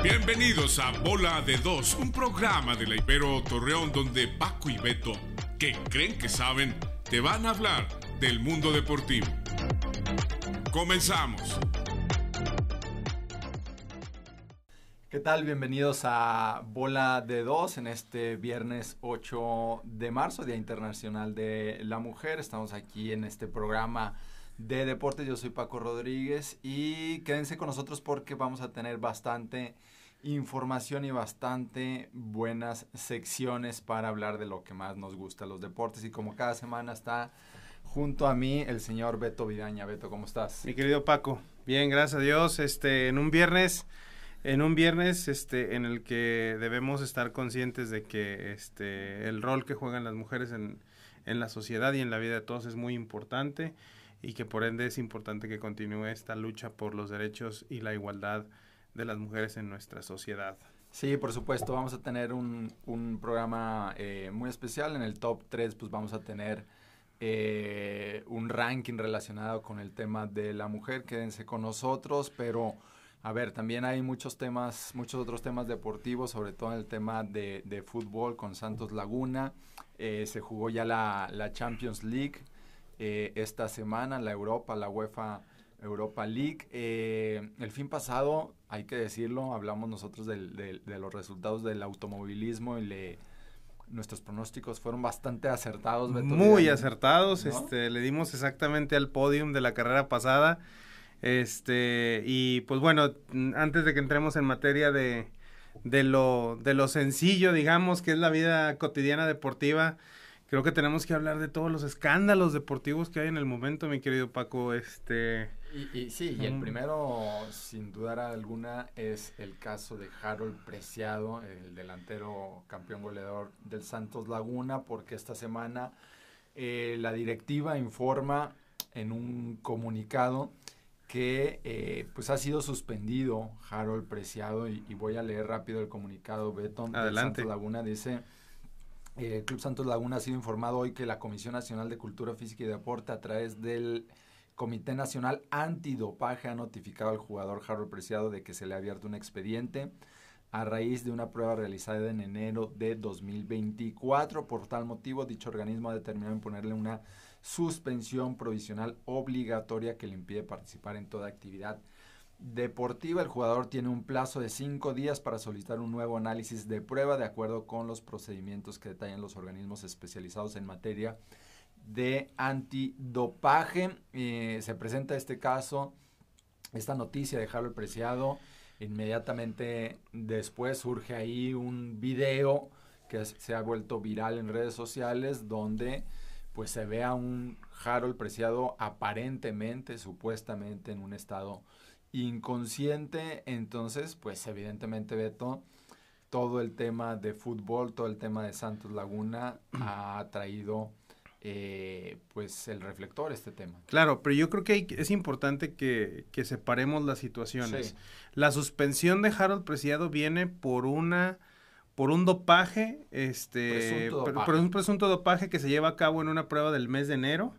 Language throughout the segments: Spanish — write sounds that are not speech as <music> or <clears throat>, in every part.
Bienvenidos a Bola de Dos, un programa de la Ibero Torreón donde Paco y Beto, que creen que saben, te van a hablar del mundo deportivo. Comenzamos. ¿Qué tal? Bienvenidos a Bola de Dos en este viernes 8 de marzo, Día Internacional de la Mujer. Estamos aquí en este programa de deportes. Yo soy Paco Rodríguez y quédense con nosotros porque vamos a tener bastante información y bastante buenas secciones para hablar de lo que más nos gusta, los deportes. Y como cada semana está junto a mí el señor Beto Vidaña. Beto, ¿cómo estás? Mi querido Paco, bien, gracias a Dios. Este, en un viernes, en un viernes, este, en el que debemos estar conscientes de que este, el rol que juegan las mujeres en, en la sociedad y en la vida de todos es muy importante y que por ende es importante que continúe esta lucha por los derechos y la igualdad de las mujeres en nuestra sociedad. Sí, por supuesto, vamos a tener un, programa eh, muy especial. En el top 3, pues vamos a tener eh, un ranking relacionado con el tema de la mujer. Quédense con nosotros, pero a ver, también hay muchos temas, muchos otros temas deportivos, sobre todo en el tema de, de fútbol con Santos Laguna. Eh, se jugó ya la, la Champions League esta semana, la Europa, la UEFA Europa League. el fin pasado hay que decirlo, hablamos nosotros de los resultados del automovilismo y le, nuestros pronósticos fueron bastante acertados. Beto, Muy acertados, este, le dimos exactamente al podium de la carrera pasada. Este, y pues bueno, antes de que entremos en materia de, lo, de lo sencillo, digamos, que es la vida cotidiana deportiva, creo que tenemos que hablar de todos los escándalos deportivos que hay en el momento, mi querido Paco. Este, y, sí, y el mm. primero, sin dudar alguna, es el caso de Harold Preciado, el delantero campeón goleador del Santos Laguna, porque esta semana eh, la directiva informa en un comunicado que eh, pues ha sido suspendido Harold Preciado y, voy a leer rápido el comunicado Beton del Santos Laguna dice eh, el Club Santos Laguna ha sido informado hoy que la Comisión Nacional de Cultura Física y Deporte a través del Comité Nacional Antidopaje ha notificado al jugador Harold Preciado de que se le ha abierto un expediente a raíz de una prueba realizada en enero de 2024. Por tal motivo, dicho organismo ha determinado imponerle una suspensión provisional obligatoria que le impide participar en toda actividad deportiva. El jugador tiene un plazo de cinco días para solicitar un nuevo análisis de prueba de acuerdo con los procedimientos que detallan los organismos especializados en materia de antidopaje. Eh, se presenta este caso, esta noticia de Harold Preciado. Inmediatamente después surge ahí un video que se ha vuelto viral en redes sociales donde pues se ve a un Harold Preciado aparentemente, supuestamente en un estado inconsciente. Entonces, pues evidentemente Beto, todo el tema de fútbol, todo el tema de Santos Laguna <clears throat> ha traído eh, pues el reflector este tema. Claro, pero yo creo que es importante que, separemos las situaciones. La suspensión de Harold Preciado viene por una por un dopaje, este, Por, un presunto dopaje que se lleva a cabo en una prueba del mes de enero.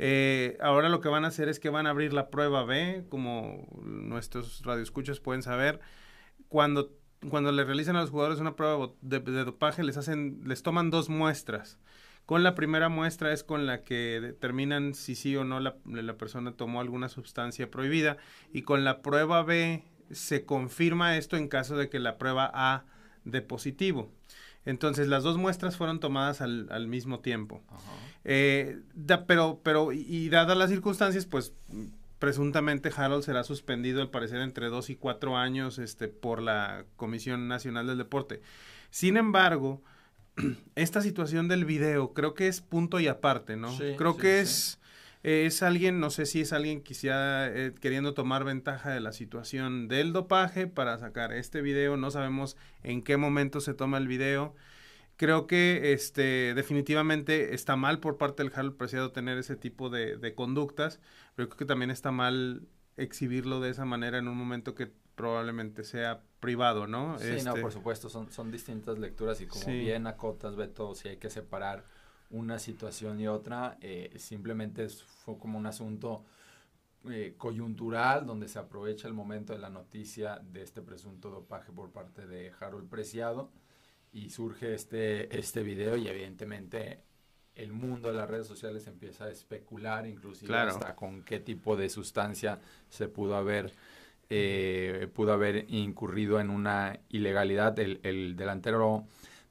Eh, ahora lo que van a hacer es que van a abrir la prueba B, como nuestros radioescuchos pueden saber, cuando cuando le realizan a los jugadores una prueba de, de dopaje les hacen les toman dos muestras con la primera muestra es con la que determinan si sí o no la, persona tomó alguna sustancia prohibida y con la prueba B se confirma esto en caso de que la prueba A de positivo. Entonces las dos muestras fueron tomadas al, mismo tiempo. Eh, pero, pero, y dadas las circunstancias, pues presuntamente Harold será suspendido al parecer entre dos y cuatro años este, por la Comisión Nacional del Deporte. Sin embargo, <clears throat> esta situación del video creo que es punto y aparte, ¿no? creo que es, eh, es alguien, no sé si es alguien quizá eh, queriendo tomar ventaja de la situación del dopaje para sacar este video, no sabemos en qué momento se toma el video. Creo que este, definitivamente está mal por parte del Harold Preciado tener ese tipo de, de conductas, pero creo que también está mal exhibirlo de esa manera en un momento que probablemente sea privado, ¿no? Sí, no, este, por supuesto, son, son distintas lecturas y como bien acotas, todo, si hay que separar una situación y otra, eh, simplemente fue como un asunto eh, coyuntural donde se aprovecha el momento de la noticia de este presunto dopaje por parte de Harold Preciado y surge este, este video y evidentemente el mundo de las redes sociales empieza a especular inclusive hasta con qué tipo de sustancia se pudo haber eh, pudo haber incurrido en una ilegalidad el, delantero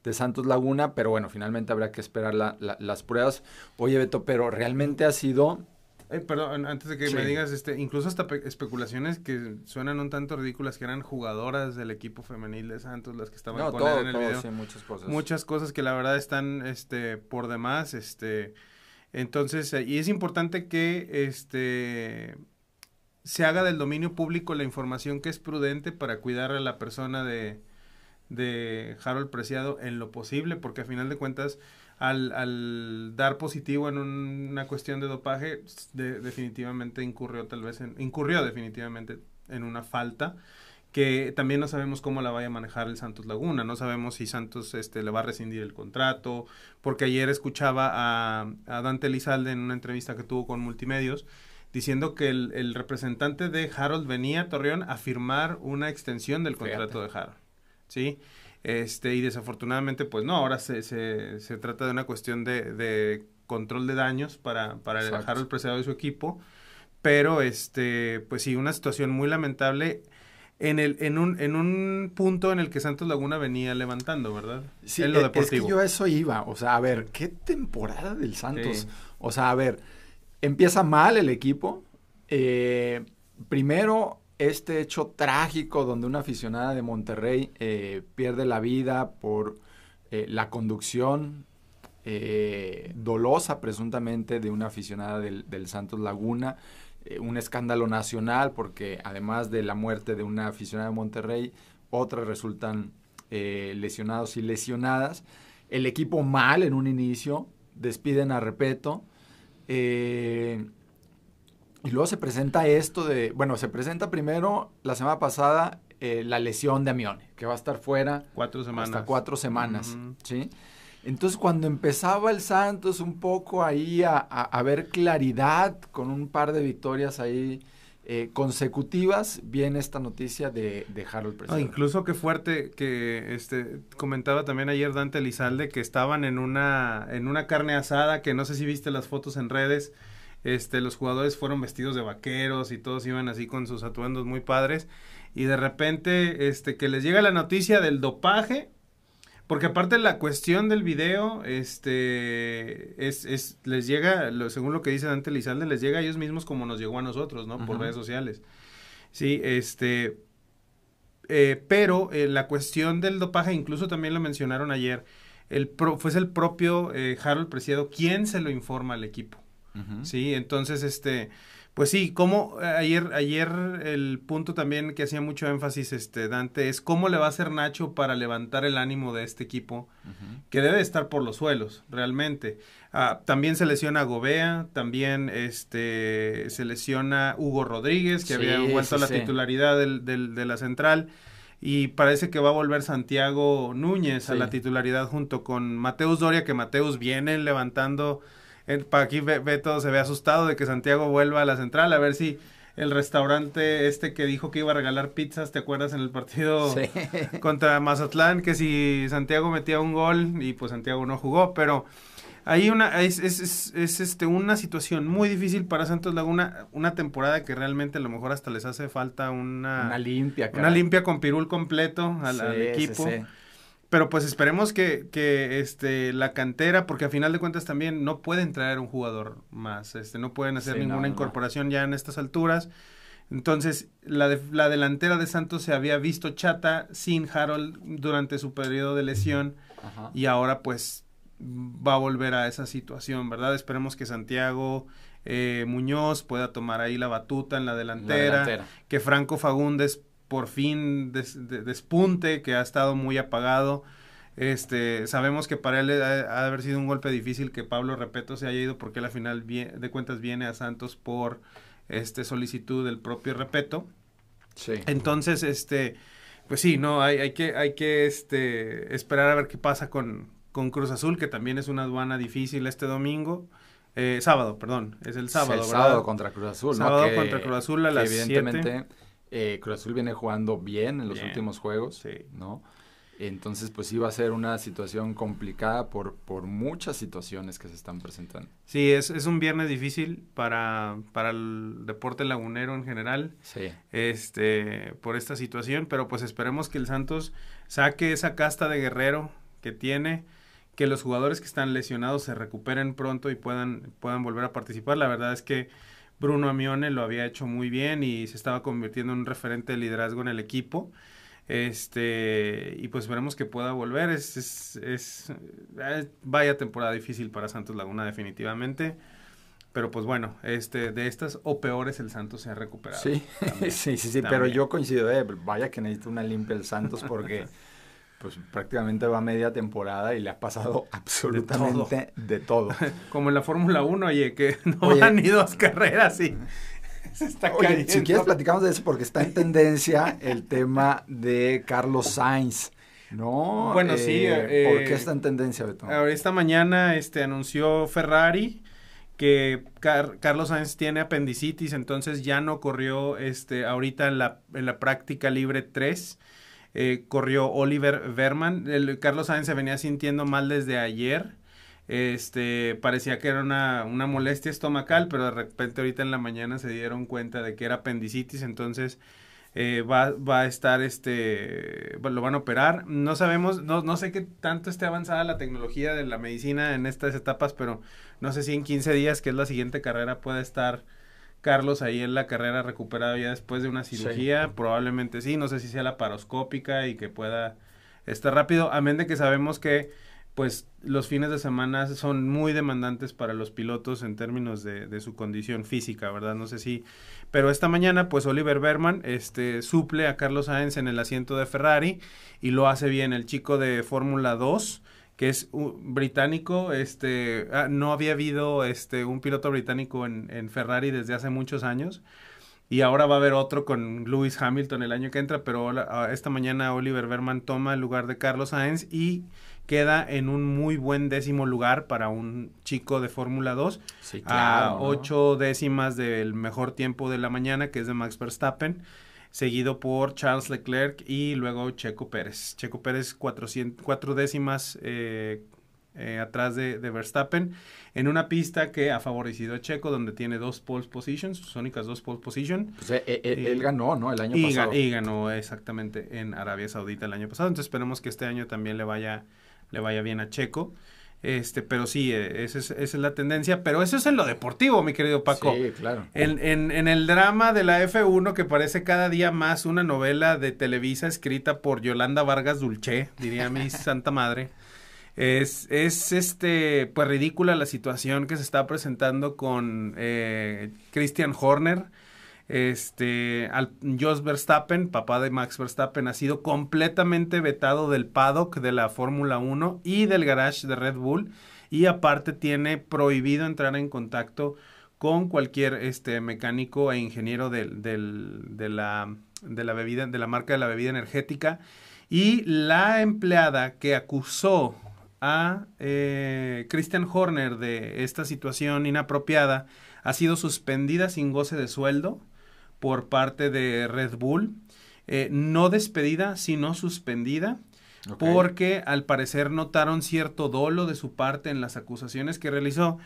de Santos Laguna, pero bueno, finalmente habrá que esperar las pruebas. Oye, Beto, pero realmente ha sido... Eh, perdón, antes de que me digas, este, incluso hasta especulaciones que suenan un tanto ridículas, que eran jugadoras del equipo femenil de Santos, las que estaban no, con él en el todo, muchas cosas. Muchas cosas que la verdad están, este, por demás, este, entonces, eh, y es importante que, este, se haga del dominio público la información que es prudente para cuidar a la persona de, de Harold Preciado en lo posible, porque a final de cuentas, al, dar positivo en una cuestión de dopaje, definitivamente incurrió tal vez, en, incurrió definitivamente en una falta que también no sabemos cómo la vaya a manejar el Santos Laguna, no sabemos si Santos este, le va a rescindir el contrato, porque ayer escuchaba a, a Dante Lizalde en una entrevista que tuvo con Multimedios, diciendo que el, representante de Harold venía a Torreón a firmar una extensión del contrato de Harold. ¿Sí? Este, y desafortunadamente, pues no, ahora se, se, trata de una cuestión de, control de daños para, para el Harold Preciado y su equipo. Pero, este, pues sí, una situación muy lamentable en, el, en, un, en un punto en el que Santos Laguna venía levantando, ¿verdad? Sí, lo eh, Es yo eso iba. O sea, a ver, ¿qué temporada del Santos? O sea, a ver, empieza mal el equipo. Eh, primero, este hecho trágico donde una aficionada de Monterrey eh, pierde la vida por eh, la conducción dolosa, presuntamente, de una aficionada del, del Santos Laguna. un escándalo nacional porque además de la muerte de una aficionada de Monterrey, otras resultan lesionados y lesionadas. El equipo mal en un inicio, despiden a Repeto. Eh, y luego se presenta esto de, bueno, se presenta primero la semana pasada eh, la lesión de Amione, que va a estar fuera semanas. hasta cuatro semanas, ¿sí? Entonces cuando empezaba el Santos un poco ahí a, a, ver claridad con un par de victorias ahí eh, consecutivas viene esta noticia de, Harold ah, Presley. incluso qué fuerte que este comentaba también ayer Dante Lizalde que estaban en una, en una carne asada, que no sé si viste las fotos en redes, este, los jugadores fueron vestidos de vaqueros y todos iban así con sus atuendos muy padres y de repente este, que les llega la noticia del dopaje porque aparte la cuestión del video, este, es, es les llega, según lo que dice Dante Lizalde, les llega a ellos mismos como nos llegó a nosotros, ¿no? Por redes sociales. Sí, este, eh, pero eh, la cuestión del dopaje, incluso también lo mencionaron ayer, el pro, fue el propio eh, Harold Preciado quien se lo informa al equipo. Sí, entonces, este, pues sí, como eh, ayer, ayer el punto también que hacía mucho énfasis este Dante es cómo le va a hacer Nacho para levantar el ánimo de este equipo que debe estar por los suelos, realmente. Ah, también se lesiona Gobea, también este se lesiona Hugo Rodríguez, que había vuelto a la titularidad de la central. Y parece que va a volver Santiago Núñez a la titularidad junto con Mateus Doria, que Mateus viene levantando para aquí Beto se ve asustado de que Santiago vuelva a la central, a ver si el restaurante este que dijo que iba a regalar pizzas, ¿te acuerdas en el partido <laughs> contra Mazatlán? Que si Santiago metía un gol y pues Santiago no jugó, pero hay una, es, es, es, este, una situación muy difícil para Santos Laguna, una temporada que realmente a lo mejor hasta les hace falta una, limpia, una limpia con pirul completo al, equipo. Pero pues esperemos que, que este, la cantera, porque a final de cuentas también no pueden traer un jugador más, este, no pueden hacer ninguna incorporación ya en estas alturas. Entonces, la, la delantera de Santos se había visto chata sin Harold durante su periodo de lesión y ahora pues va a volver a esa situación, ¿verdad? Esperemos que Santiago eh, Muñoz pueda tomar ahí la batuta en la delantera, la delantera, que Franco Fagundes por fin despunte, que ha estado muy apagado. Este, sabemos que para él eh, ha, haber sido un golpe difícil que Pablo Repeto se haya ido porque la al final de cuentas viene a Santos por este solicitud del propio Repeto. Entonces, este, pues sí, no, hay, hay que, hay que este, esperar a ver qué pasa con, con, Cruz Azul, que también es una aduana difícil este domingo. Eh, sábado, perdón, es el sábado, el Sábado contra Cruz Azul, Sábado ¿no? Sábado contra Cruz Azul a las evidentemente... Eh, Cruz Azul viene jugando bien en los últimos juegos, ¿no? Entonces, pues iba a ser una situación complicada por, por muchas situaciones que se están presentando. Sí, es, es un viernes difícil para, para, el deporte lagunero en general. Sí. Este, por esta situación, pero pues esperemos que el Santos saque esa casta de guerrero que tiene, que los jugadores que están lesionados se recuperen pronto y puedan, puedan volver a participar. La verdad es que Bruno Amione lo había hecho muy bien y se estaba convirtiendo en un referente de liderazgo en el equipo. Este, y pues veremos que pueda volver. Es, es, eh, vaya temporada difícil para Santos Laguna, definitivamente. Pero pues bueno, este, de estas o peores el Santos se ha recuperado. Sí, <laughs> sí, sí, sí pero yo coincido, eh, vaya que necesita una limpia el Santos porque <laughs> pues prácticamente va media temporada y le ha pasado absolutamente de todo. <laughs> Como en la Fórmula 1, oye, que no van ni dos carreras y <laughs> se está Si quieres platicamos de eso porque está en tendencia el tema de Carlos Sainz. No, bueno, sí. Eh, eh, ¿Por está en tendencia, Beto? Esta mañana este, anunció Ferrari que Carlos Sainz tiene apendicitis, entonces ya no corrió este, ahorita en la, en la práctica libre 3 eh, corrió Oliver Berman Carlos Sainz se venía sintiendo mal desde ayer. Este, parecía que era una, molestia estomacal, pero de repente ahorita en la mañana se dieron cuenta de que era apendicitis, entonces eh, va, a estar, este, lo van a operar. No sabemos, no, no sé qué tanto esté avanzada la tecnología de la medicina en estas etapas, pero no sé si en 15 días, que es la siguiente carrera, puede estar Carlos ahí en la carrera recuperado ya después de una cirugía, probablemente sí, no sé si sea la paroscópica y que pueda estar rápido, amén de que sabemos que pues los fines de semana son muy demandantes para los pilotos en términos de, su condición física, ¿verdad? No sé si... Pero esta mañana, pues Oliver Berman este, suple a Carlos Sainz en el asiento de Ferrari y lo hace bien. El chico de Fórmula 2 que es un británico, este, ah, no había habido este, un piloto británico en, Ferrari desde hace muchos años. Y ahora va a haber otro con Lewis Hamilton el año que entra, pero ah, esta mañana Oliver Berman toma el lugar de Carlos Sainz y queda en un muy buen décimo lugar para un chico de Fórmula 2 a ocho décimas del mejor tiempo de la mañana, que es de Max Verstappen seguido por Charles Leclerc y luego Checo Pérez. Checo Pérez cuatro décimas eh, eh, atrás de, de, Verstappen en una pista que ha favorecido a Checo donde tiene dos pole positions, sus únicas dos pole positions. Pues, eh, él ganó, ¿no? El año pasado. y ganó exactamente en Arabia Saudita el año pasado. Entonces esperemos que este año también le vaya, le vaya bien a Checo. Este, pero sí, eh, esa es, la tendencia. Pero eso es en lo deportivo, mi querido Paco. Sí, claro. En, el drama de la F1, que parece cada día más una novela de Televisa escrita por Yolanda Vargas Dulce, diría mi <laughs> santa madre. Es, es este, pues ridícula la situación que se está presentando con eh, Christian Horner este, Jos Verstappen, papá de Max Verstappen, ha sido completamente vetado del paddock de la Fórmula 1 y del garage de Red Bull. Y aparte tiene prohibido entrar en contacto con cualquier este, mecánico e ingeniero de, la, de la bebida, de la marca de la bebida energética. Y la empleada que acusó a eh, Christian Horner de esta situación inapropiada ha sido suspendida sin goce de sueldo por parte de Red Bull. Eh, no despedida, sino suspendida. Porque al parecer notaron cierto dolo de su parte en las acusaciones que realizó,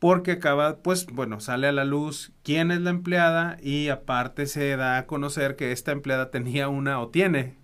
porque acaba, pues bueno, sale a la luz quién es la empleada y aparte se da a conocer que esta empleada tenía una o tiene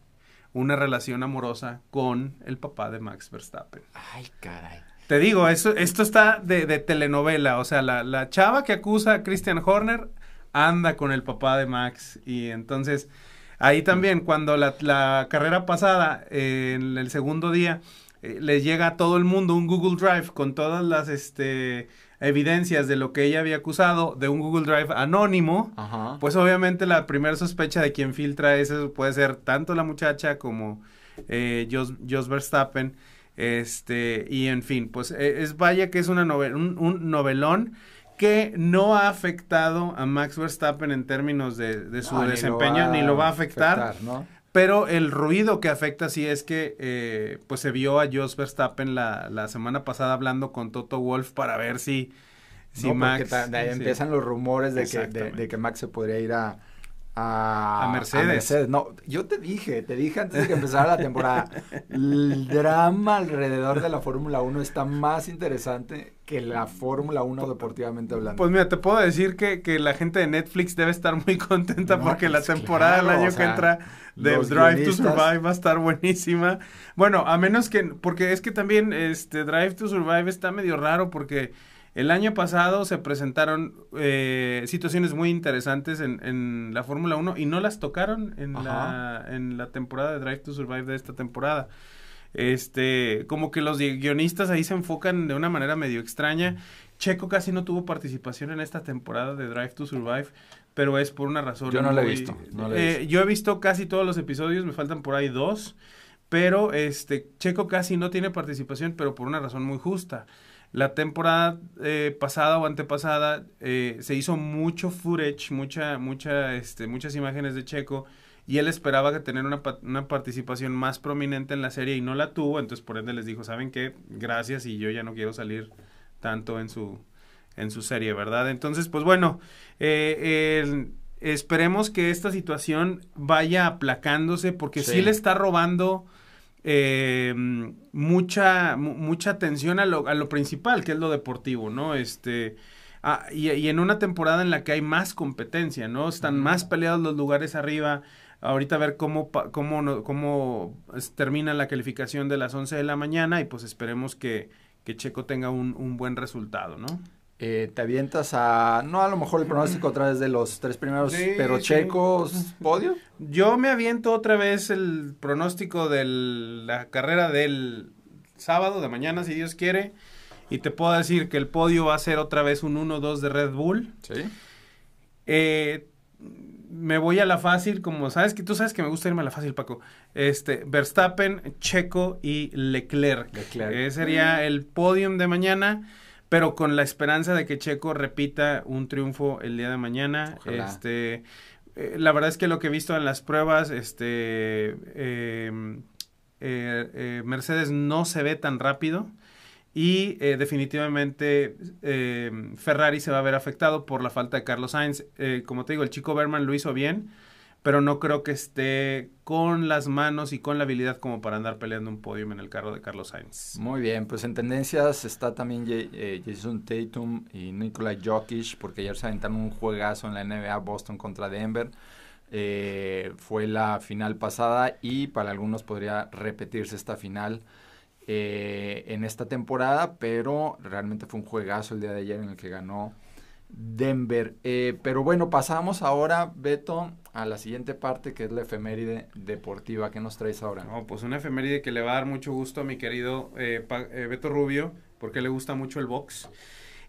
una relación amorosa con el papá de Max Verstappen. Ay, caray. Te digo, esto, esto está de, telenovela, o sea, la, la chava que acusa a Christian Horner anda con el papá de Max. Y entonces, ahí también, cuando la, carrera pasada, eh, en el segundo día, eh, le llega a todo el mundo un Google Drive con todas las este, evidencias de lo que ella había acusado de un Google Drive anónimo, pues obviamente la primera sospecha de quien filtra eso puede ser tanto la muchacha como eh, Jos, Verstappen. Este, y en fin, pues e, es vaya que es una novel, un novelón que no ha afectado a Max Verstappen en términos de, su desempeño, ni lo, va a afectar. Pero el ruido que afecta sí es que eh, pues se vio a Jos Verstappen la, la, semana pasada hablando con Toto Wolf para ver si, si Max. De ahí empiezan los rumores de que, de, que Max se podría ir a, a, Mercedes. No, yo te dije, te dije antes de que empezara la temporada, <laughs> el drama alrededor de la Fórmula 1 está más interesante que la Fórmula 1 pues, deportivamente hablando. Pues mira, te puedo decir que, la gente de Netflix debe estar muy contenta porque la pues temporada del año que entra de Drive to Survive va a estar buenísima. Bueno, a menos que, porque es que también este Drive to Survive está medio raro porque el año pasado se presentaron eh, situaciones muy interesantes en, en la Fórmula 1 y no las tocaron en la, en la temporada de Drive to Survive de esta temporada. Este, como que los guionistas ahí se enfocan de una manera medio extraña. Checo casi no tuvo participación en esta temporada de Drive to Survive, pero es por una razón. Yo no la he eh, visto. yo he visto casi todos los episodios, me faltan por ahí dos, pero este, Checo casi no tiene participación, pero por una razón muy justa. La temporada eh, pasada o antepasada eh, se hizo mucho footage, mucha, mucha, este, muchas imágenes de Checo y él esperaba que tener una, participación más prominente en la serie y no la tuvo, entonces por ende les dijo, ¿saben qué? Gracias y yo ya no quiero salir tanto en su, en su serie, ¿verdad? Entonces, pues bueno, eh, esperemos que esta situación vaya aplacándose porque sí, le está robando... Eh, mucha, mucha atención a lo, principal, que es lo deportivo, ¿no? Este, ah, y, en una temporada en la que hay más competencia, ¿no? Están más peleados los lugares arriba, ahorita a ver cómo, cómo, cómo termina la calificación de las 11 de la mañana y pues esperemos que, Checo tenga un, buen resultado, ¿no? Eh, te avientas a, no a lo mejor el pronóstico otra vez de los tres primeros, pero Checos, podio. Yo me aviento otra vez el pronóstico de la carrera del sábado, de mañana, si Dios quiere. Y te puedo decir que el podio va a ser otra vez un 1-2 de Red Bull. Sí. Eh, me voy a la fácil, como sabes que tú sabes que me gusta irme a la fácil, Paco. Este, Verstappen, Checo y Leclerc. Leclerc. Eh, sería el podium de mañana, pero con la esperanza de que Checo repita un triunfo el día de mañana. Este, eh, la verdad es que lo que he visto en las pruebas, este, em, eh, Mercedes no se ve tan rápido. Y eh, definitivamente eh, Ferrari se va a ver afectado por la falta de Carlos Sainz. Eh, como te digo, el chico Berman lo hizo bien, pero no creo que esté con las manos y con la habilidad como para andar peleando un podium en el carro de Carlos Sainz. Muy bien, pues en tendencias está también Jason Tatum y Nikola Jokic, porque ayer se aventaron un juegazo en la NBA Boston contra Denver. fue la final pasada y para algunos podría repetirse esta final. Eh, en esta temporada, pero realmente fue un juegazo el día de ayer en el que ganó Denver. Eh, pero bueno, pasamos ahora, Beto, a la siguiente parte que es la efeméride deportiva. que nos traes ahora? No, pues una efeméride que le va a dar mucho gusto a mi querido eh, Beto Rubio, porque le gusta mucho el box.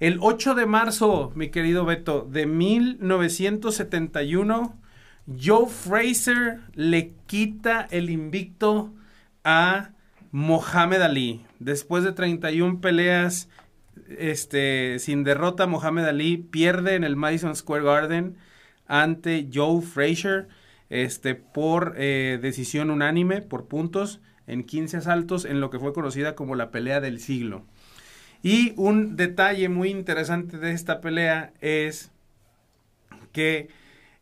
El 8 de marzo, mi querido Beto, de 1971, Joe Fraser le quita el invicto a Mohamed Ali. Después de 31 peleas este, sin derrota, Mohamed Ali pierde en el Madison Square Garden ante Joe Frazier este, por eh, decisión unánime, por puntos, en 15 asaltos, en lo que fue conocida como la pelea del siglo. Y un detalle muy interesante de esta pelea es que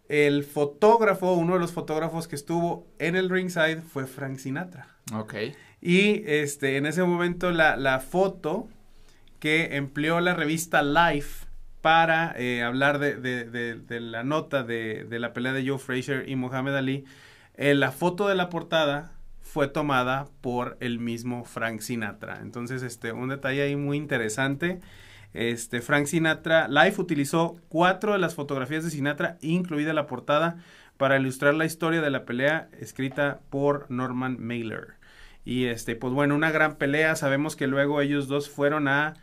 el fotógrafo, uno de los fotógrafos que estuvo en el ringside fue Frank Sinatra. Ok. Y este, en ese momento la, foto que empleó la revista Life para eh, hablar de, la nota de, la pelea de Joe Frazier y Mohamed Ali, eh, la foto de la portada fue tomada por el mismo Frank Sinatra. Entonces, este, un detalle ahí muy interesante. Este, Frank Sinatra Life utilizó cuatro de las fotografías de Sinatra, incluida la portada, para ilustrar la historia de la pelea escrita por Norman Mailer. Y este, pues bueno, una gran pelea. Sabemos que luego ellos dos fueron a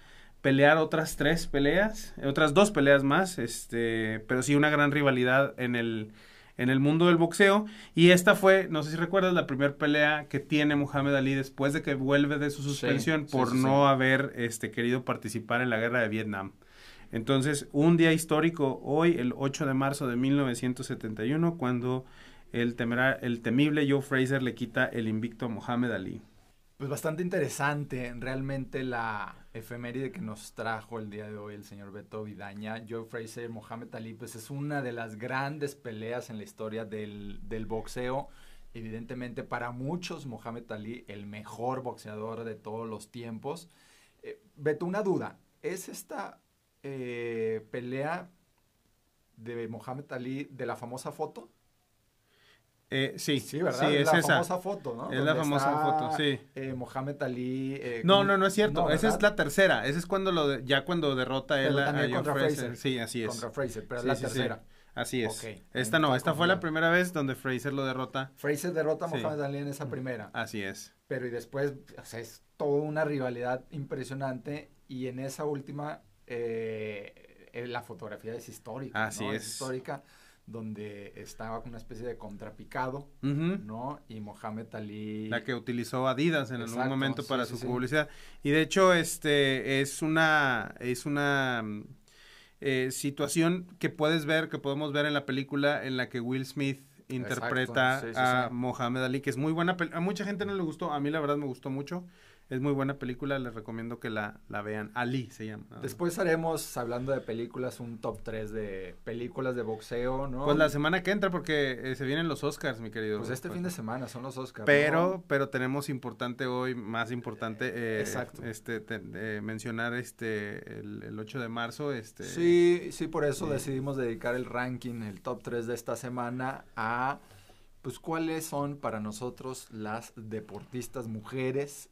pelear otras tres peleas, otras dos peleas más, este, pero sí una gran rivalidad en el en el mundo del boxeo. Y esta fue, no sé si recuerdas, la primera pelea que tiene Mohamed Ali después de que vuelve de su suspensión por no haber este, querido participar en la guerra de Vietnam. Entonces, un día histórico hoy, el 8 de marzo de 1971, cuando el, el temible Joe Fraser le quita el invicto a Mohamed Ali pues bastante interesante realmente la efeméride que nos trajo el día de hoy el señor Beto Vidaña. Joe Fraser, Mohamed Ali, pues es una de las grandes peleas en la historia del, boxeo. Evidentemente para muchos Mohamed Ali, el mejor boxeador de todos los tiempos. Eh, Beto, una duda. ¿Es esta eh, pelea de Mohamed Ali de la famosa foto? Eh, sí, sí, ¿verdad? es, la famosa foto, ¿no? Es la famosa foto, sí. Eh, Mohamed Ali. Eh, no, no, no es cierto. esa es la tercera. Esa es cuando lo ya cuando derrota él a, John Fraser. Sí, así es. Contra Fraser, pero es la tercera. Así es. Esta no, esta fue la primera vez donde Fraser lo derrota. Fraser derrota a Mohamed Ali en esa primera. Así es. Pero y después es toda una rivalidad impresionante y en esa última eh, la fotografía es histórica. Así es. es histórica donde estaba con una especie de contrapicado, ¿no? Y Mohamed Ali. La que utilizó Adidas en algún momento para su publicidad. Y de hecho, este es una, es una eh, situación que puedes ver, que podemos ver en la película en la que Will Smith interpreta a Mohamed Ali, que es muy buena. A mucha gente no le gustó, a mí la verdad me gustó mucho. Es muy buena película, les recomiendo que la, vean. Ali se llama. Después haremos, hablando de películas, un top 3 de películas de boxeo, ¿no? Pues la semana que entra, porque eh, se vienen los Oscars, mi querido. Pues este fin de semana son los Oscars. Pero, pero tenemos importante hoy, más importante, eh, eh, Exacto. este mencionar este el, 8 de marzo. este Sí, sí, por eso decidimos dedicar el ranking, el top 3 de esta semana a pues cuáles son para nosotros las deportistas mujeres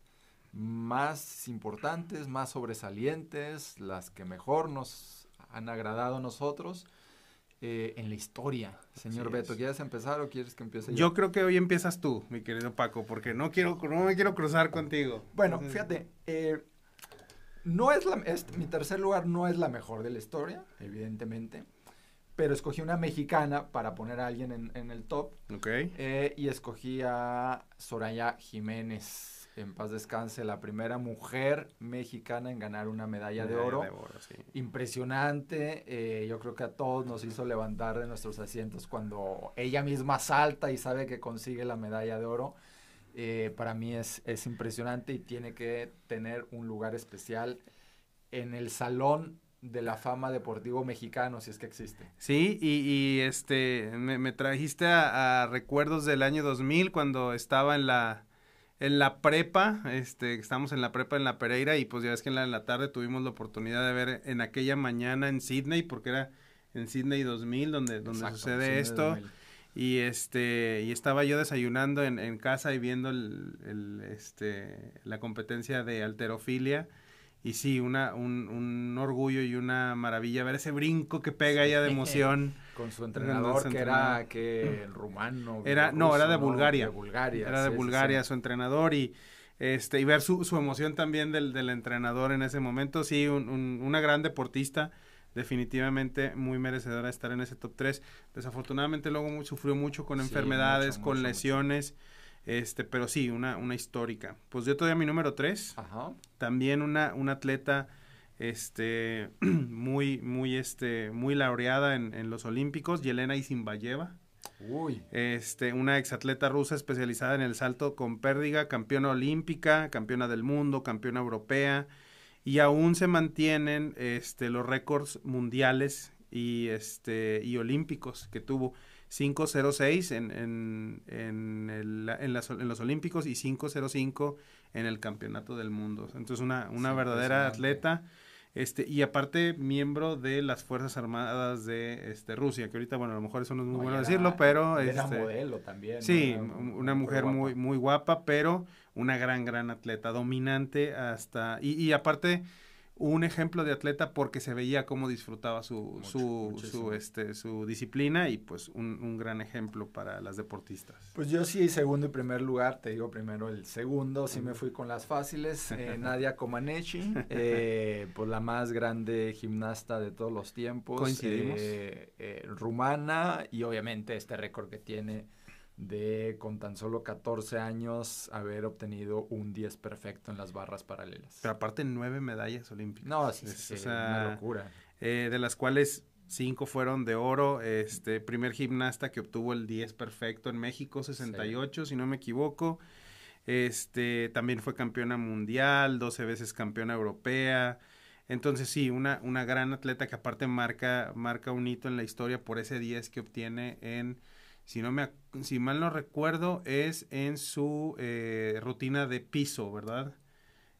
más importantes, más sobresalientes, las que mejor nos han agradado a nosotros eh, en la historia. Señor Beto, ¿quieres empezar o quieres que empiece yo? Yo creo que hoy empiezas tú, mi querido Paco, porque no quiero, no me quiero cruzar contigo. Bueno, fíjate, eh, no es mi tercer lugar no es la mejor de la historia, evidentemente pero escogí una mexicana para poner a alguien en, el top. Ok. Eh, y escogí a Soraya Jiménez en paz descanse, la primera mujer mexicana en ganar una medalla, de oro. Impresionante, eh, yo creo que a todos nos hizo levantar de nuestros asientos cuando ella misma salta y sabe que consigue la medalla de oro. Eh, para mí es, es impresionante y tiene que tener un lugar especial en el salón de la fama deportivo mexicano, si es que existe. Sí, y, este, me, trajiste a, recuerdos del año 2000 cuando estaba en la, en la prepa, este, estamos en la prepa en la Pereira y pues ya es que en la, tarde tuvimos la oportunidad de ver en aquella mañana en Sydney, porque era en Sydney 2000 donde, donde sucede esto. Y este, y estaba yo desayunando en, en casa y viendo este, la competencia de alterofilia y sí, una, un, un, orgullo y una maravilla ver ese brinco que pega ella de emoción. <laughs> Con su entrenador, que era que el rumano. Era, no, era de Bulgaria. Era de Bulgaria su entrenador y este, y ver su, emoción también del, del, entrenador en ese momento. Sí, un, una gran deportista, definitivamente muy merecedora de estar en ese top 3. Desafortunadamente luego sufrió mucho con enfermedades, con lesiones. Este, pero sí, una, una histórica. Pues yo todavía mi número 3. También una, atleta este, <clears throat> muy, muy, este, muy laureada en, los Olímpicos, Yelena Isinbayeva. Uy. Este, una exatleta rusa especializada en el salto con pérdida, campeona olímpica, campeona del mundo, campeona europea. Y aún se mantienen este, los récords mundiales y, este, y olímpicos que tuvo. 5.06 en, en, en, el, en, las, en, los Olímpicos y 5.05 en el Campeonato del Mundo. Entonces, una, una verdadera atleta. Este, y aparte, miembro de las Fuerzas Armadas de este, Rusia, que ahorita, bueno, a lo mejor eso no es muy bueno decirlo, pero... Era un este, modelo también. Sí, una, mujer muy, muy guapa, pero una gran, gran atleta, dominante hasta... Y, y aparte, un ejemplo de atleta porque se veía cómo disfrutaba su, su, su, este, su disciplina y pues un, gran ejemplo para las deportistas. Pues yo sí, segundo y primer lugar, te digo primero el segundo, sí me fui con las fáciles, eh, <laughs> Nadia Comaneci, eh, pues la más grande gimnasta de todos los tiempos. Eh, rumana y obviamente este récord que tiene de con tan solo 14 años haber obtenido un 10 perfecto en las barras paralelas. Pero aparte nueve medallas olímpicas. No, sí, es, sí, una locura. Eh, de las cuales cinco fueron de oro. Este primer gimnasta que obtuvo el 10 perfecto en México, 68, si no me equivoco. Este también fue campeona mundial, 12 veces campeona europea. Entonces sí, una, una gran atleta que aparte marca, marca un hito en la historia por ese 10 que obtiene en si, no me, si mal no recuerdo, es en su eh, rutina de piso, ¿verdad?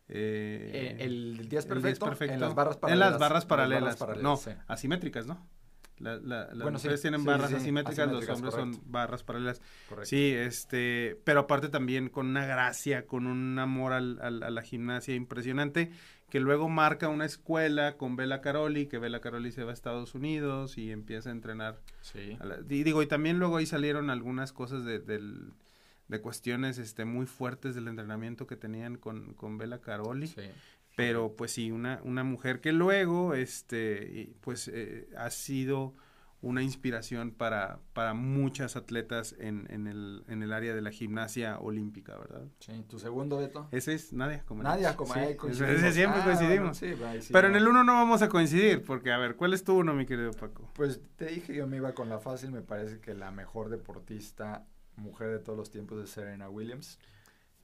Eh, eh el 10 perfecto, perfecto, en las barras paralelas. En las barras paralelas. no, asimétricas, ¿no? La, bueno, mujeres tienen barras asimétricas, los hombres son barras paralelas. Correcto. Sí, este, pero aparte también con una gracia, con un amor al, a la gimnasia impresionante que luego marca una escuela con Bella Caroli, que Bella Caroli se va a Estados Unidos y empieza a entrenar. Sí. y digo, y también luego ahí salieron algunas cosas de, cuestiones este, muy fuertes del entrenamiento que tenían con, con Caroli. Sí. Pero pues sí, una, una mujer que luego, este, pues eh, ha sido una inspiración para, muchas atletas en, el, área de la gimnasia olímpica, ¿verdad? Sí, ¿tu segundo Beto? Ese es Nadia como Nadia como ese siempre ah, coincidimos. Pero en el uno no vamos a coincidir, porque, a ver, ¿cuál es tu uno, mi querido Paco? Pues te dije, yo me iba con la fácil, me parece que la mejor deportista, mujer de todos los tiempos, es Serena Williams.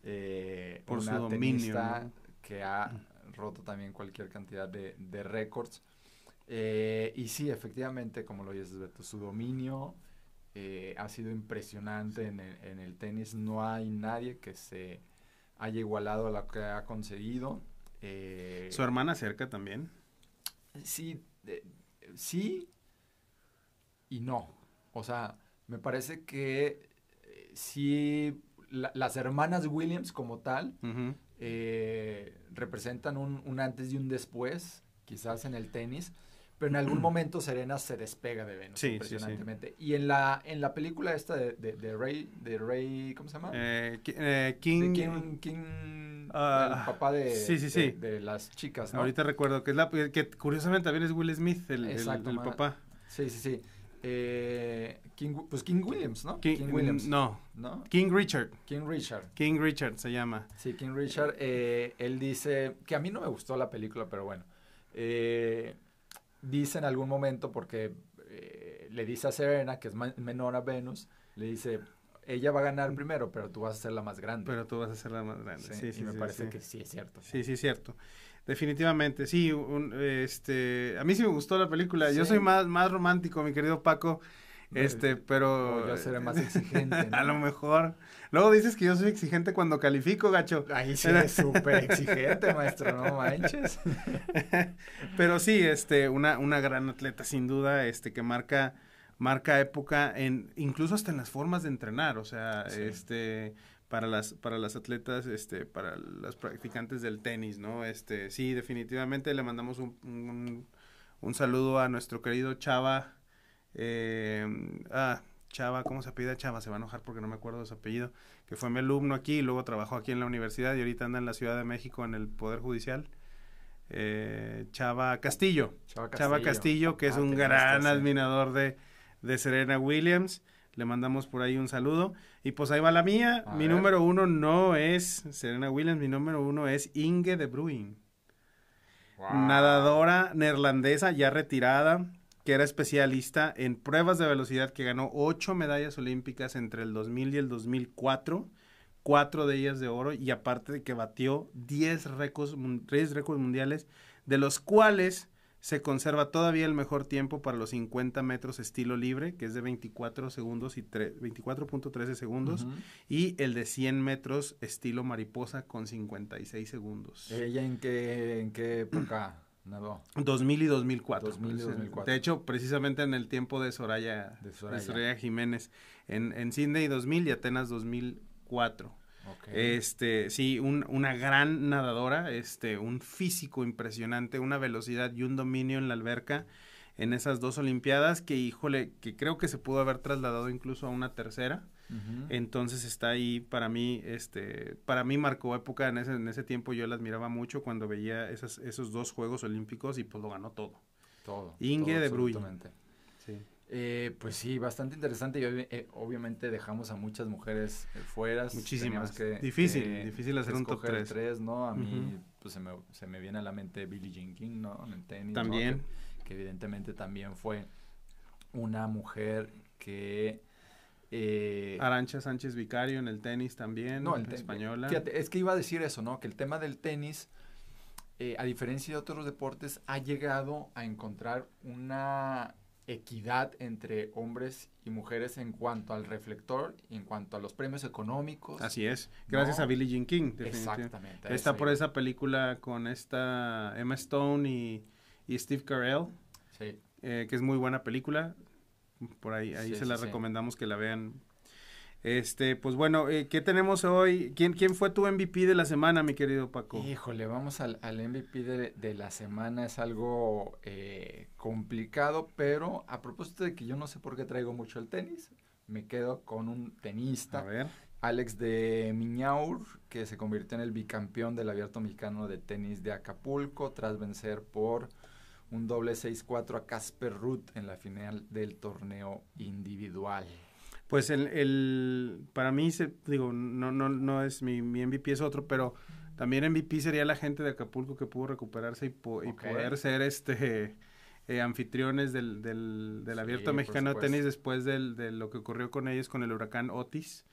Eh, Por una su dominio. que ha roto también cualquier cantidad de, de récords eh, y sí, efectivamente, como lo dices, su dominio eh, ha sido impresionante en el, tenis. No hay nadie que se haya igualado a lo que ha conseguido. Eh. ¿Su hermana cerca también? Sí, sí y no. O sea, me parece que sí, las hermanas Williams como tal representan un, un antes y un después, quizás en el tenis pero en algún mm. momento Serena se despega de Venus sí, impresionantemente. Y en la, en la película esta de, de, de Rey, de Rey, ¿cómo se llama? Eh, eh King, King, King el ah, papá de, las chicas, Ahorita recuerdo que es la, que curiosamente también es Will Smith, el, papá. Sí, sí, sí. Eh, King, pues King Williams, ¿no? King, Williams. No, no, King Richard. King Richard. King Richard se llama. Sí, King Richard. Eh, él dice que a mí no me gustó la película, pero bueno. Eh, dice en algún momento, porque eh, le dice a Serena, que es menor a Venus, le dice, ella va a ganar primero, pero tú vas a ser la más grande. Pero tú vas a ser la más grande, sí, sí, y me parece que sí es cierto. Sí, sí es cierto. Definitivamente, sí, este, a mí sí me gustó la película. Yo soy más, más romántico, mi querido Paco. Este, este, pero. yo seré más eh, exigente. <laughs> A lo mejor. Luego dices que yo soy exigente cuando califico, gacho. Ahí sí eres súper exigente, maestro, no <laughs> manches. <laughs> pero sí, este, una, una gran atleta, sin duda, este, que marca, marca época en, incluso hasta en las formas de entrenar. O sea, este para las para las atletas este para las practicantes del tenis no este sí definitivamente le mandamos un saludo a nuestro querido Chava eh, ah, Chava, ¿cómo se apellida Chava? Se va a enojar porque no me acuerdo de su apellido, que fue mi alumno aquí y luego trabajó aquí en la universidad y ahorita anda en la Ciudad de México en el Poder Judicial. Eh, Chava Castillo. Chava Castillo, que es ah, un gran admirador de, Serena Williams. Le mandamos por ahí un saludo. Y pues ahí va la mía. mi número uno no es Serena Williams, mi número uno es Inge de Bruin. Nadadora neerlandesa ya retirada que era especialista en pruebas de velocidad, que ganó ocho medallas olímpicas entre el 2000 y el 2004, cuatro de ellas de oro, y aparte de que batió 10 récords, récords mundiales, de los cuales se conserva todavía el mejor tiempo para los 50 metros estilo libre, que es de 24 segundos y 24.13 segundos, y el de 100 metros estilo mariposa con 56 segundos. ¿Ella en en qué época? 2000 y 2004. De hecho, precisamente en el tiempo de Soraya, Soraya. Jiménez, en, en Sydney 2000 y Atenas 2004. Este, sí, una gran nadadora, este, un físico impresionante, una velocidad y un dominio en la alberca en esas dos Olimpiadas que, híjole, que creo que se pudo haber trasladado incluso a una tercera. Entonces está ahí, para mí, este, para mí marcó época, en ese, tiempo yo la admiraba mucho cuando veía esos dos Juegos Olímpicos y pues lo ganó todo. Todo. Inge de Bruyne. Eh, pues sí, bastante interesante y eh, obviamente dejamos a muchas mujeres eh, fuera. Muchísimas. Que, difícil, difícil hacer un top 3. Tres, ¿no? A mí pues se me, viene a la mente Billie Jean King, ¿no? En tenis. También. que, evidentemente también fue una mujer que eh, Arancha Sánchez Vicario en el tenis también, no, el española. es que iba a decir eso, ¿no? Que el tema del tenis, eh, a diferencia de otros deportes, ha llegado a encontrar una equidad entre hombres y mujeres en cuanto al reflector, en cuanto a los premios económicos. Así es, gracias a Billie Jean King. Exactamente. Está por esa película con esta Emma Stone y, Steve Carell. Sí. Eh, que es muy buena película por ahí, ahí se la recomendamos que la vean. Este, pues bueno, eh, ¿qué tenemos hoy? ¿Quién, ¿Quién fue tu MVP de la semana, mi querido Paco? Híjole, vamos al, al MVP de, la semana, es algo eh, complicado, pero a propósito de que yo no sé por qué traigo mucho el tenis, me quedo con un tenista. A ver. Alex de Miñaur, que se convirtió en el bicampeón del Abierto Mexicano de Tenis de Acapulco tras vencer por un doble 6-4 a Casper Ruth en la final del torneo individual. Pues el, para mí, digo, no, no, no es mi, mi MVP es otro, pero también MVP sería la gente de Acapulco que pudo recuperarse y, poder ser este <laughs> eh, anfitriones del, abierto mexicano de tenis después del, de lo que ocurrió con ellos con el huracán Otis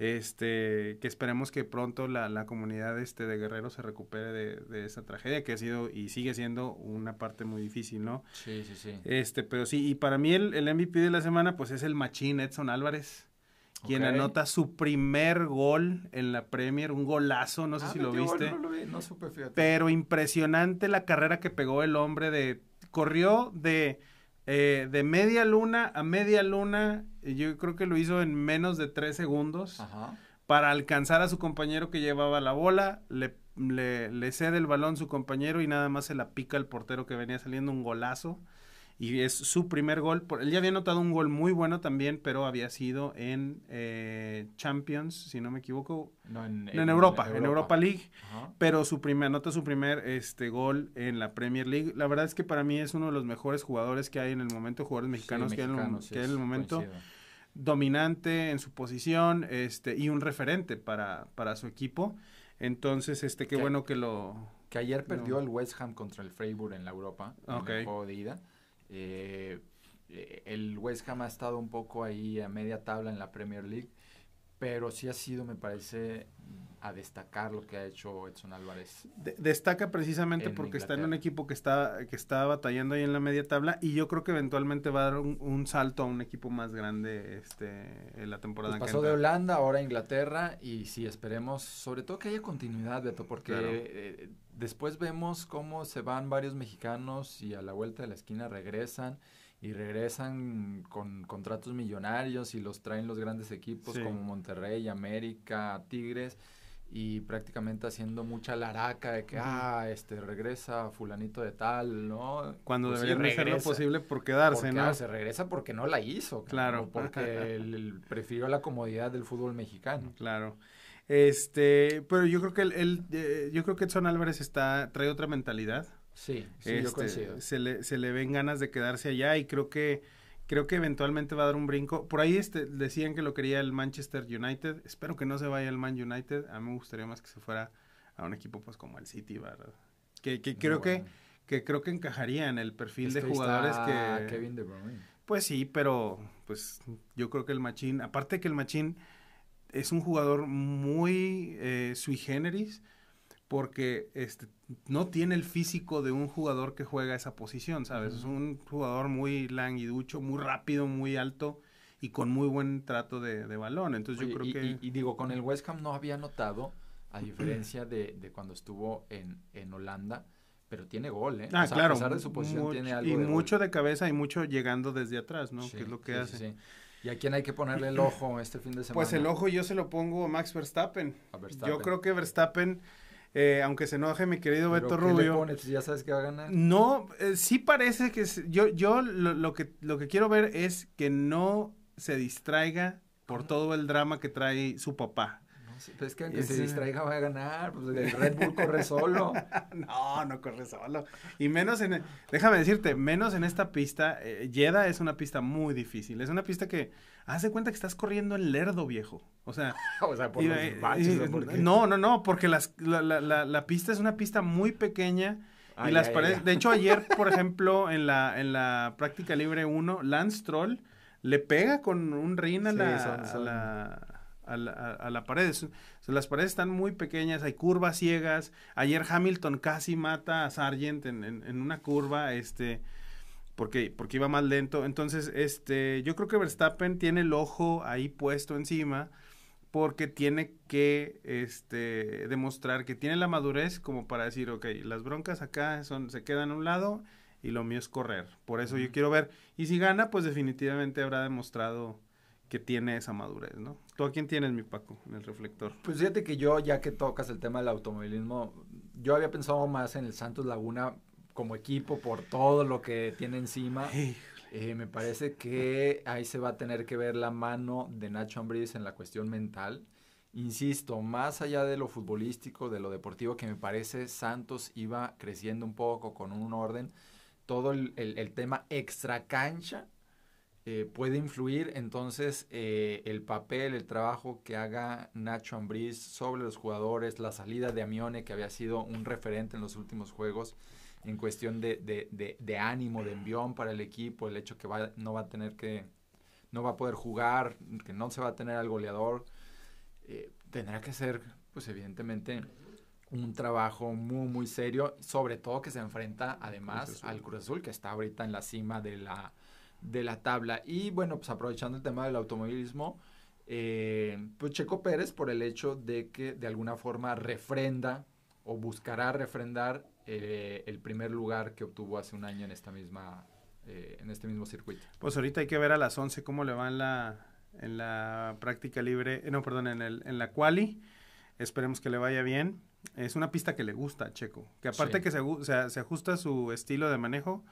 este, que esperemos que pronto la, comunidad este, de Guerrero se recupere de, esa tragedia que ha sido y sigue siendo una parte muy difícil, ¿no? Sí, sí, sí. Este, pero sí, y para mí el, el MVP de la semana pues es el machín Edson Álvarez quien anota su primer gol en la Premier, un golazo, no sé ah, si lo viste. no lo vi, no supe, pero impresionante la carrera que pegó el hombre de corrió de eh, de media luna a media luna, yo creo que lo hizo en menos de tres segundos. Para alcanzar a su compañero que llevaba la bola, le, le, le cede el balón su compañero y nada más se la pica el portero que venía saliendo un golazo y es su primer gol. Por, él ya había anotado un gol muy bueno también, pero había sido en eh, Champions, si no me equivoco. No, en, Europa, en Europa League. Pero su primer, anota su primer este, gol en la Premier League. La verdad es que para mí es uno de los mejores jugadores que hay en el momento, jugadores mexicanos, que, hay en, el momento. dominante en su posición este, y un referente para, para su equipo. Entonces, este, qué, bueno que lo, que ayer perdió el West Ham contra el Freiburg en la Europa, okay. en el juego de ida. Eh, el West Ham ha estado un poco ahí a media tabla en la Premier League, pero sí ha sido, me parece, a destacar lo que ha hecho Edson Álvarez. destaca precisamente porque está en un equipo que está, que batallando ahí en la media tabla y yo creo que eventualmente va a dar un, salto a un equipo más grande este, en la temporada. Pues pasó de Holanda, ahora Inglaterra y sí, esperemos, sobre todo que haya continuidad, Beto, porque... Eh, Después vemos cómo se van varios mexicanos y a la vuelta de la esquina regresan y regresan con contratos millonarios y los traen los grandes equipos como Monterrey, América, Tigres y prácticamente haciendo mucha laraca de que, ah, este, regresa fulanito de tal, ¿no? Cuando pues debería hacer lo posible por quedarse, ¿no? Ah, se regresa porque no la hizo. Claro. Porque prefirió la comodidad del fútbol mexicano. Claro. Este, pero yo creo que él, eh, yo creo que Edson Álvarez está, trae otra mentalidad. Sí, yo este, coincido. Se le, se le ven ganas de quedarse allá y creo que creo que eventualmente va a dar un brinco. Por ahí este, decían que lo quería el Manchester United. Espero que no se vaya el Man United. A mí me gustaría más que se fuera a un equipo pues como el City, ¿verdad? Que, creo que, que creo que encajaría en el perfil de jugadores que Pues sí, pero pues yo creo que el Machín, aparte que el Machín es un jugador muy eh, sui generis porque este, no tiene el físico de un jugador que juega esa posición, ¿sabes? Es un jugador muy languiducho, muy rápido, muy alto y con muy buen trato de, balón. Entonces yo creo y, que... Y, digo, con el West Ham no había notado, a diferencia de, cuando estuvo en, Holanda, pero tiene gol, ¿eh? Ah, a pesar de su posición tiene algo Y mucho de cabeza y mucho llegando desde atrás, ¿no? que es lo que sí, hace. Sí, ¿Y a quién hay que ponerle el ojo este fin de semana? Pues el ojo yo se lo pongo a Max Verstappen. Yo creo que Verstappen, eh, aunque se enoje mi querido Beto Rubio. ¿Ya sabes que va a ganar? No, eh, sí parece que yo, yo lo, que, lo que quiero ver es que no se distraiga por todo el drama que trae su papá. Es pues, pues, que aunque se distraiga va a ganar, pues <laughs> Red Bull corre solo. <laughs> no, no corre solo. Y menos en, déjame decirte, menos en esta pista, eh, es una pista muy difícil, es una pista que hace cuenta que estás corriendo el lerdo, viejo. O sea, <laughs> o sea por los baches, No, no, no, porque la, pista es una pista muy pequeña. Y las paredes. de hecho, ayer, por ejemplo, en la, en la práctica libre 1, Lance Troll le pega con un rin a la, a la, pared. las paredes están muy pequeñas, hay curvas ciegas. Ayer Hamilton casi mata a Sargent en, una curva, este, porque, porque iba más lento. Entonces, este, yo creo que Verstappen tiene el ojo ahí puesto encima porque tiene que este, demostrar que tiene la madurez como para decir, ok, las broncas acá son, se quedan a un lado y lo mío es correr. Por eso yo quiero ver. Y si gana, pues definitivamente habrá demostrado que tiene esa madurez, ¿no? ¿Tú a quién tienes, mi Paco, en el reflector? Pues fíjate que yo, ya que tocas el tema del automovilismo, yo había pensado más en el Santos Laguna como equipo por todo lo que tiene encima. Eh, me parece que ahí se va a tener que ver la mano de Nacho Ambriz en la cuestión mental. Insisto, más allá de lo futbolístico, de lo deportivo, que me parece Santos iba creciendo un poco con un orden, todo el, tema extra cancha eh, puede influir entonces eh, el papel, el trabajo que haga Nacho Ambriz sobre los jugadores, la salida de Amione, que había sido un referente en los últimos juegos, en cuestión de, de, ánimo, de envión para el equipo, el hecho que va, no va a tener que, no va a poder jugar, que no se va a tener al goleador, eh, tendrá que ser, pues evidentemente, un trabajo muy, muy serio, sobre todo que se enfrenta además al Cruz Azul, que está ahorita en la cima de la de la tabla. Y bueno, pues aprovechando el tema del automovilismo, eh, pues Checo Pérez por el hecho de que de alguna forma refrenda o buscará refrendar eh, el primer lugar que obtuvo hace un año en esta misma eh, en este mismo circuito. Pues ahorita hay que ver a las 11 cómo le va en la, en la práctica libre, no, perdón, en, el, en la quali. Esperemos que le vaya bien. Es una pista que le gusta Checo, que aparte que se, ajusta su estilo de manejo,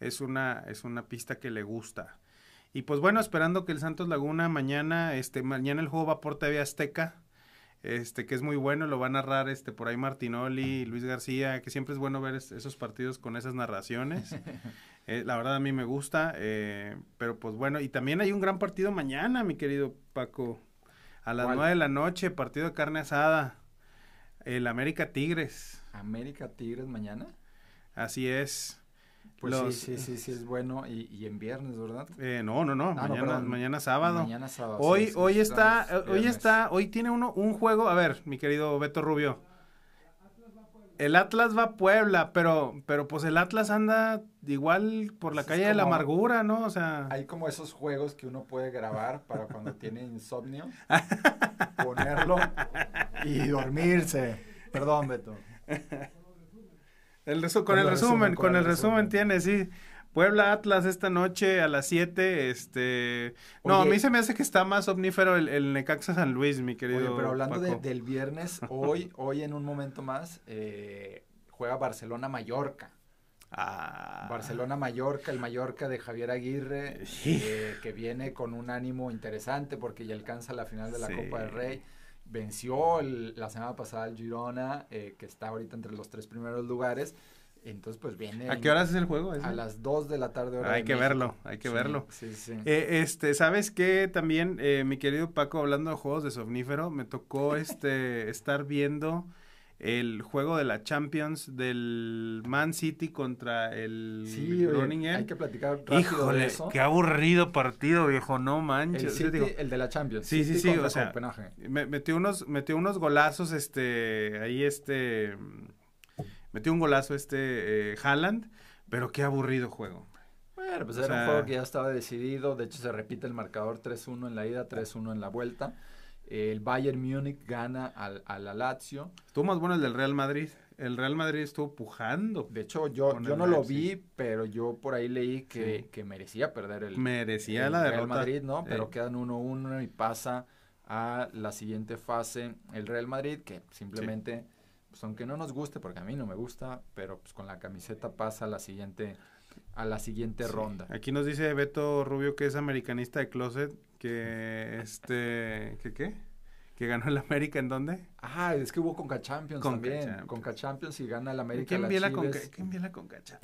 es una, es una pista que le gusta. Y pues bueno, esperando que el Santos Laguna mañana, este, mañana el juego va por TV Azteca, este, que es muy bueno, lo va a narrar este, por ahí Martinoli, Luis García, que siempre es bueno ver esos partidos con esas narraciones. <laughs> Eh, la verdad a mí me gusta, eh, pero pues bueno, y también hay un gran partido mañana, mi querido Paco, a las nueve de la noche, partido de carne asada, el América Tigres. América Tigres mañana. Así es. Pues sí, sí, sí, es bueno. Y, en viernes, ¿verdad? Eh, no, no, no. Ah, mañana, sábado. Mañana sábado. Hoy, hoy está, eh, hoy está, hoy tiene uno, un juego. A ver, mi querido Beto Rubio. El Atlas va a Puebla, pero, pero pues el Atlas anda igual por la calle de la amargura, ¿no? O sea. Hay como esos juegos que uno puede grabar para cuando <laughs> tiene insomnio, <laughs> ponerlo y dormirse. Perdón, Beto con, el resumen, con, el resumen, tiene, sí. Puebla Atlas esta noche a las 7, este... No, a mí se me hace que está más omnífero el, Necaxa San Luis, mi querido pero hablando del viernes, <laughs> hoy, hoy en un momento más, eh, juega Barcelona-Mallorca. Ah. Barcelona-Mallorca, el Mallorca de Javier Aguirre, eh, que viene con un ánimo interesante porque ya alcanza la final de la Copa del Rey venció la semana pasada el Girona, eh, que está ahorita entre los tres primeros lugares. Entonces, pues viene. ¿A qué horas es el juego? A las 2 de la tarde. hay que verlo, hay que verlo. Sí, sí. Eh, este, ¿sabes qué? También, eh, mi querido Paco, hablando de juegos de somnífero, me tocó <laughs> este estar viendo el juego de la Champions del Man City contra el sí, Hay que platicar rápido Híjole, de eso. qué aburrido partido, viejo, no manches. El, de la Champions. Sí, sí, sí, o sea, metió unos metió unos golazos este ahí este metió un golazo este eh, Haaland, pero qué aburrido juego. Bueno, pues era un juego que ya estaba decidido, de hecho se repite el marcador 3-1 en la ida, 3-1 en la vuelta. El Bayern Múnich gana al, a la Lazio. Estuvo más bueno el del Real Madrid. El Real Madrid estuvo pujando. De hecho, yo, yo no lo vi, pero yo por ahí leí que, merecía perder el, merecía la Real Madrid, ¿no? Pero quedan 1-1 y pasa a la siguiente fase el Real Madrid, que simplemente, pues aunque no nos guste, porque a mí no me gusta, pero pues con la camiseta pasa a la siguiente a la siguiente ronda. Aquí nos dice Beto Rubio que es americanista de closet, que <laughs> este, que qué, que ganó el América en dónde? Ah, es que hubo Conca Champions también. Conca Champions y gana el América. ¿Quién viene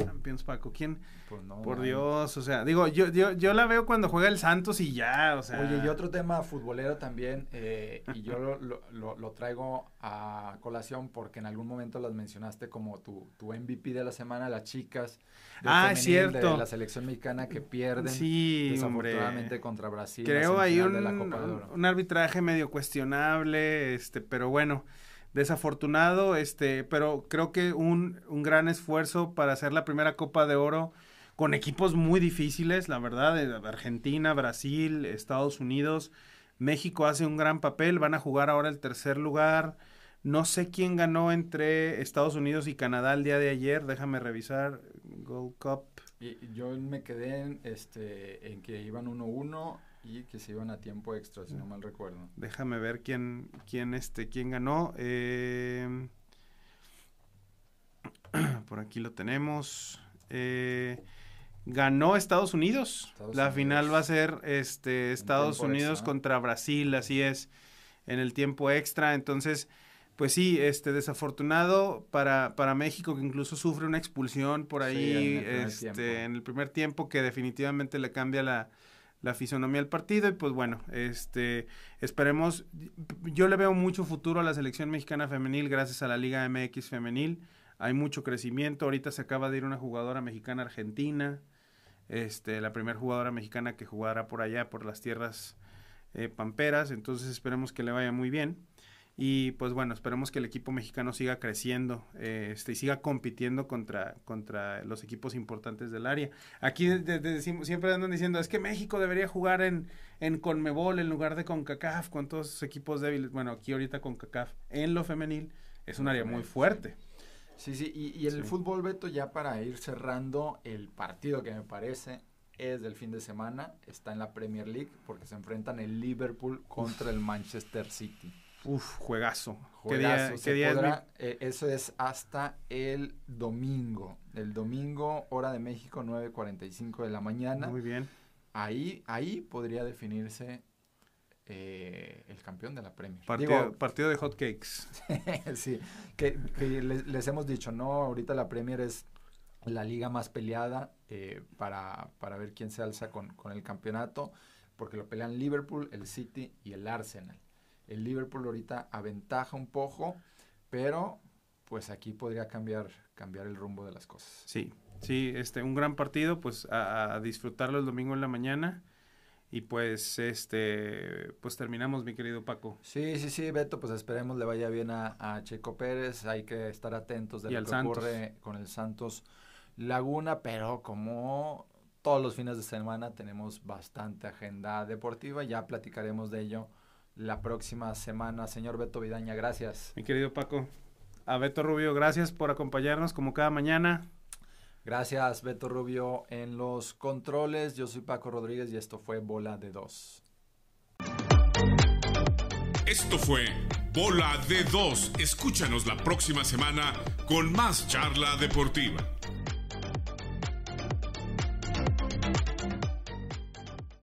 Champions, Paco? ¿Quién? Pues Por Dios, o sea, digo, yo, yo, la veo cuando juega el Santos y ya, o sea. Oye, y otro tema futbolero también, eh, y yo lo, traigo a colación porque en algún momento las mencionaste como tu, tu MVP de la semana, las chicas. Ah, cierto. De la selección mexicana que pierden. Sí, desafortunadamente contra Brasil. Creo hay un, un arbitraje medio cuestionable, este, pero bueno desafortunado, este, pero creo que un, gran esfuerzo para hacer la primera Copa de Oro con equipos muy difíciles, la verdad, eh, Argentina, Brasil, Estados Unidos, México hace un gran papel, van a jugar ahora el tercer lugar. No sé quién ganó entre Estados Unidos y Canadá el día de ayer, déjame revisar. Gold Cup. Y, yo me quedé este, en que iban 1-1 y que se iban a tiempo extra, si no mm. mal recuerdo. Déjame ver quién, quién, este, quién ganó. Eh, <clears throat> por aquí lo tenemos. Eh, ganó Estados Unidos. la final va a ser este, Estados Unidos contra Brasil, así es, en el tiempo extra. Entonces, pues sí, este, desafortunado para, para México, que incluso sufre una expulsión por ahí este, en el primer tiempo, que definitivamente le cambia la la fisonomía del partido y pues bueno, este esperemos yo le veo mucho futuro a la selección mexicana femenil gracias a la Liga MX femenil. Hay mucho crecimiento, ahorita se acaba de ir una jugadora mexicana argentina. Este, la primera jugadora mexicana que jugará por allá por las tierras eh, pamperas, entonces esperemos que le vaya muy bien. Y pues bueno, esperemos que el equipo mexicano siga creciendo eh, este, y siga compitiendo contra, contra los equipos importantes del área. Aquí siempre andan diciendo, es que México debería jugar en, en Conmebol en lugar de CONCACAF, con todos sus equipos débiles. Bueno, aquí ahorita CONCACAF en lo femenil es un área muy fuerte. Sí, sí, y, el fútbol, Beto, ya para ir cerrando el partido que me parece es del fin de semana, está en la Premier League porque se enfrentan el Liverpool contra el Manchester City. Uf, juegazo. juegazo. Eh, eso es hasta el domingo. El domingo, hora de México, 9.45 de la mañana. Muy bien. Ahí, ahí podría definirse eh, el campeón de la Premier. Partido, de hotcakes. <laughs> sí, que, les, hemos dicho, no, ahorita la Premier es la liga más peleada eh, para, para, ver quién se alza con, con el campeonato, porque lo pelean Liverpool, el City y el Arsenal. El Liverpool ahorita aventaja un poco, pero pues aquí podría cambiar, cambiar el rumbo de las cosas. Sí, sí, este, un gran partido, pues a, disfrutarlo el domingo en la mañana. Y pues, este, pues terminamos, mi querido Paco. Sí, sí, sí, Beto, pues esperemos le vaya bien a, Checo Pérez. Hay que estar atentos de lo que ocurre con el Santos Laguna, pero como todos los fines de semana tenemos bastante agenda deportiva, ya platicaremos de ello la próxima semana. Señor Beto Vidaña, gracias. Mi querido Paco. A Beto Rubio, gracias por acompañarnos como cada mañana. Gracias, Beto Rubio, en los controles. Yo soy Paco Rodríguez y esto fue Bola de Dos. Esto fue Bola de Dos. Escúchanos la próxima semana con más charla deportiva.